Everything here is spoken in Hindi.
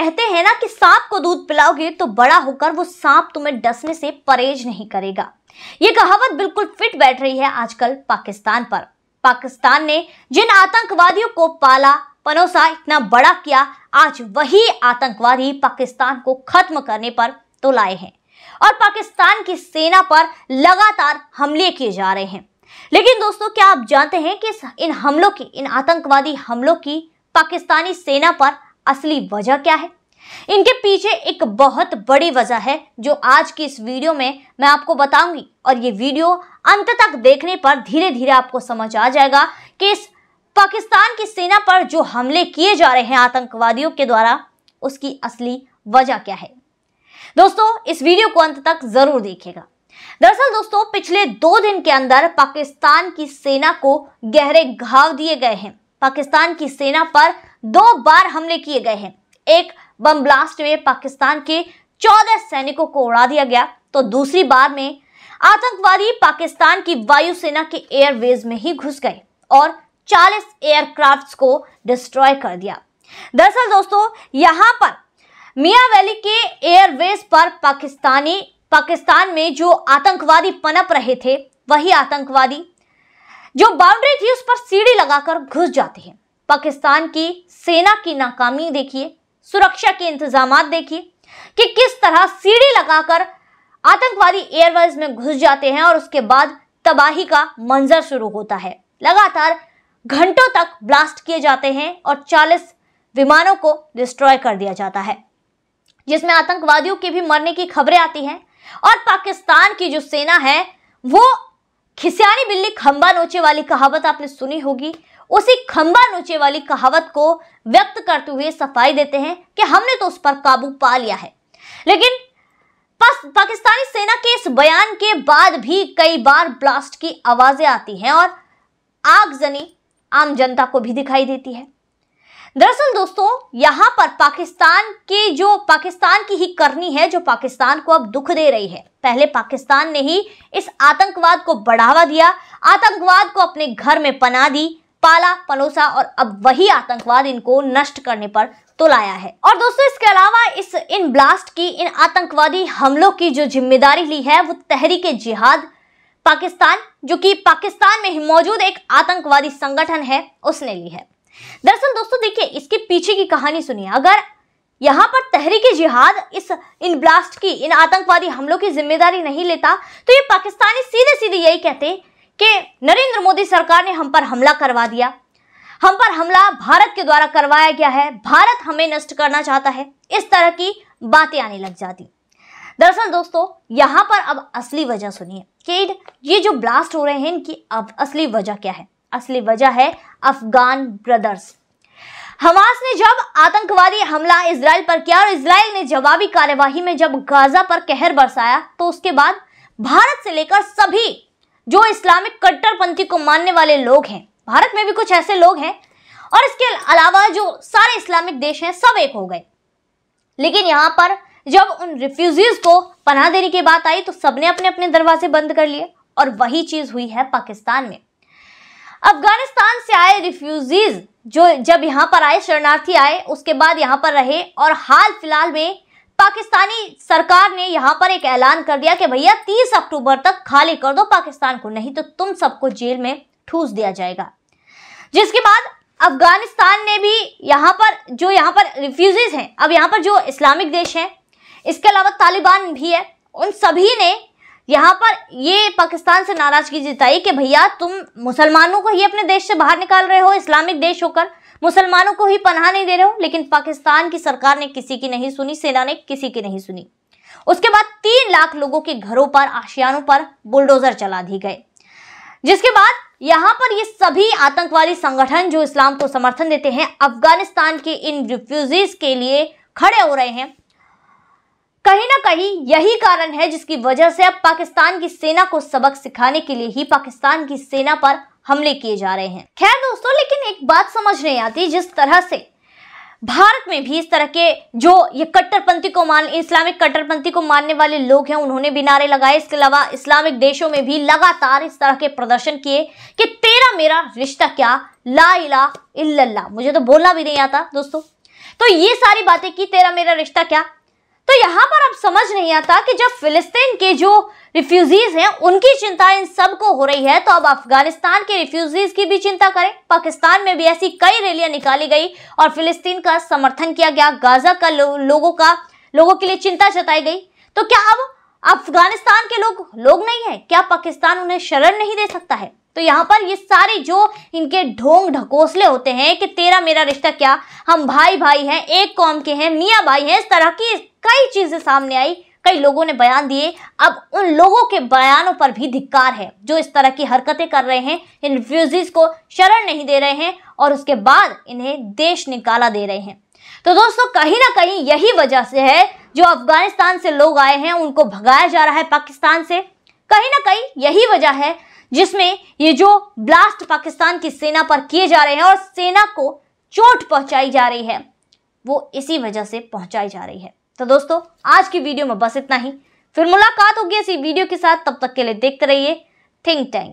कहते हैं ना कि सांप को दूध पिलाओगे तो बड़ा होकर वो सांप तुम्हें डसने से परहेज नहीं करेगा ये कहावत बिल्कुल फिट बैठ रही है आजकल पाकिस्तान पर पाकिस्तान ने जिन आतंकवादियों को पाला पनोसा इतना बड़ा किया आज वही आतंकवादी पाकिस्तान को खत्म करने पर तो लाए हैं और पाकिस्तान की सेना पर लगातार हमले किए जा रहे हैं लेकिन दोस्तों क्या आप जानते हैं कि इन हमलों की इन आतंकवादी हमलों की पाकिस्तानी सेना पर असली वजह क्या है इनके पीछे एक बहुत बड़ी वजह है जो आज की इस वीडियो में मैं आपको बताऊंगी और ये वीडियो अंत तक देखने पर धीरे धीरे आपको समझ आ जाएगा कि इस पाकिस्तान की सेना पर जो हमले किए जा रहे हैं आतंकवादियों के द्वारा उसकी असली वजह क्या है दोस्तों इस वीडियो को अंत तक जरूर देखिएगा दरअसल दोस्तों पिछले दो दिन के अंदर पाकिस्तान की सेना को गहरे घाव दिए गए हैं पाकिस्तान की सेना पर दो बार हमले किए गए हैं एक बम ब्लास्ट में पाकिस्तान के चौदह सैनिकों को उड़ा दिया गया तो दूसरी बार में आतंकवादी पाकिस्तान की वायुसेना के एयरवेज में ही घुस गए और 40 एयरक्राफ्ट्स को डिस्ट्रॉय कर दिया दरअसल दोस्तों यहां पर मिया वैली के एयरवेज पर पाकिस्तानी पाकिस्तान में जो आतंकवादी पनप रहे थे वही आतंकवादी जो बाउंड्री थी उस पर सीढ़ी लगाकर घुस जाते हैं पाकिस्तान की सेना की नाकामी देखिए सुरक्षा के इंतजाम देखिए कि किस तरह सीढ़ी लगाकर आतंकवादी एयरवेज में घुस जाते हैं और उसके बाद तबाही का मंजर शुरू होता है लगातार घंटों तक ब्लास्ट किए जाते हैं और 40 विमानों को डिस्ट्रॉय कर दिया जाता है जिसमें आतंकवादियों के भी मरने की खबरें आती हैं और पाकिस्तान की जो सेना है वो खिसियानी बिल्ली खंबा नोचे वाली कहावत आपने सुनी होगी उसी खंबा नोचे वाली कहावत को व्यक्त करते हुए सफाई देते हैं कि हमने तो उस पर काबू पा लिया है लेकिन पाकिस्तानी सेना के इस बयान के बाद भी कई बार ब्लास्ट की आवाजें आती हैं और आगजनी आम जनता को भी दिखाई देती है दरअसल दोस्तों यहां पर पाकिस्तान के जो पाकिस्तान की ही करनी है जो पाकिस्तान को अब दुख दे रही है पहले पाकिस्तान ने ही इस आतंकवाद को बढ़ावा दिया आतंकवाद को अपने घर में पना दी पाला पलोसा और अब वही आतंकवाद इनको नष्ट करने पर तो लाया है और दोस्तों इसके अलावा इस इन ब्लास्ट की इन आतंकवादी हमलों की जो जिम्मेदारी ली है वो तहरीक जिहाद पाकिस्तान जो कि पाकिस्तान में ही मौजूद एक आतंकवादी संगठन है उसने ली है दरअसल दोस्तों देखिए इसके पीछे की कहानी सुनिए अगर यहाँ पर तहरीक जिहाद इस इन ब्लास्ट की इन आतंकवादी हमलों की जिम्मेदारी नहीं लेता तो ये पाकिस्तानी सीधे सीधे यही कहते कि नरेंद्र मोदी सरकार ने हम पर हमला करवा दिया हम पर हमला भारत के द्वारा करवाया गया है भारत हमें नष्ट करना चाहता है इस तरह की बातें आने लग जाती दरअसल दोस्तों यहाँ पर अब असली वजह सुनिए कि ये जो ब्लास्ट हो रहे हैं इनकी अब असली वजह क्या है असली वजह है अफगान ब्रदर्स हमास ने जब आतंकवादी हमला इसराइल पर किया और इसराइल ने जवाबी कार्यवाही में जब गाजा पर कहर बरसाया तो उसके बाद भारत से लेकर सभी जो इस्लामिक कट्टरपंथी को मानने वाले लोग हैं भारत में भी कुछ ऐसे लोग हैं और इसके अलावा जो सारे इस्लामिक देश हैं सब एक हो गए लेकिन यहाँ पर जब उन रिफ्यूजीज को पनाह देने की बात आई तो सबने अपने अपने दरवाजे बंद कर लिए और वही चीज़ हुई है पाकिस्तान में अफगानिस्तान से आए रिफ्यूजीज जो जब यहाँ पर आए शरणार्थी आए उसके बाद यहाँ पर रहे और हाल फिलहाल में पाकिस्तानी सरकार ने यहाँ पर एक ऐलान कर दिया कि भैया 30 अक्टूबर तक खाली कर दो पाकिस्तान को नहीं तो तुम सबको जेल में ठूस दिया जाएगा जिसके बाद अफगानिस्तान ने भी यहाँ पर जो यहाँ पर रिफ्यूजीज हैं अब यहाँ पर जो इस्लामिक देश हैं इसके अलावा तालिबान भी है उन सभी ने यहाँ पर ये पाकिस्तान से नाराजगी जताई कि भैया तुम मुसलमानों को ही अपने देश से बाहर निकाल रहे हो इस्लामिक देश होकर मुसलमानों को ही पनाह नहीं दे रहे हो लेकिन पाकिस्तान की सरकार ने किसी की नहीं सुनी सेना ने किसी की नहीं सुनी उसके बाद तीन लाख लोगों के घरों पर आशियानों पर बुलडोजर चला दिए गए जिसके बाद यहां पर ये सभी आतंकवादी संगठन जो इस्लाम को समर्थन देते हैं अफगानिस्तान के इन रिफ्यूजीज के लिए खड़े हो रहे हैं कहीं ना कहीं यही कारण है जिसकी वजह से अब पाकिस्तान की सेना को सबक सिखाने के लिए ही पाकिस्तान की सेना पर हमले किए जा रहे हैं खैर दोस्तों लेकिन एक बात समझ नहीं आती जिस तरह से भारत में भी इस तरह के जो ये कट्टरपंथी को मान इस्लामिक कट्टरपंथी को मानने वाले लोग हैं उन्होंने भी नारे लगाए इसके अलावा इस्लामिक देशों में भी लगातार इस तरह के प्रदर्शन किए कि तेरा मेरा रिश्ता क्या ला इला इल्लल्ला मुझे तो बोलना भी नहीं आता दोस्तों तो ये सारी बातें की तेरा मेरा रिश्ता क्या तो यहाँ पर अब समझ नहीं आता कि जब फिलिस्तीन के जो रिफ्यूजीज हैं उनकी चिंता इन सब को हो रही है तो अब अफगानिस्तान के रिफ्यूजीज की भी चिंता करें पाकिस्तान में भी ऐसी कई रैलियां निकाली गई और फिलिस्तीन का समर्थन किया गया गाजा का लो, लोगों का लोगों के लिए चिंता जताई गई तो क्या अब अफगानिस्तान के लोग लोग नहीं है क्या पाकिस्तान उन्हें शरण नहीं दे सकता है तो यहाँ पर ये सारे जो इनके ढोंग ढकोसले होते हैं कि तेरा मेरा रिश्ता क्या हम भाई भाई हैं एक कौम के हैं मियाँ भाई हैं इस तरह की कई चीज़ें सामने आई कई लोगों ने बयान दिए अब उन लोगों के बयानों पर भी धिक्कार है जो इस तरह की हरकतें कर रहे हैं इन रिफ्यूजीज को शरण नहीं दे रहे हैं और उसके बाद इन्हें देश निकाला दे रहे हैं तो दोस्तों कहीं ना कहीं यही वजह से है जो अफगानिस्तान से लोग आए हैं उनको भगाया जा रहा है पाकिस्तान से कहीं ना कहीं यही वजह है जिसमें ये जो ब्लास्ट पाकिस्तान की सेना पर किए जा रहे हैं और सेना को चोट पहुंचाई जा रही है वो इसी वजह से पहुंचाई जा रही है तो दोस्तों आज की वीडियो में बस इतना ही फिर मुलाकात होगी ऐसी वीडियो के साथ तब तक के लिए देखते रहिए थिंक टैंक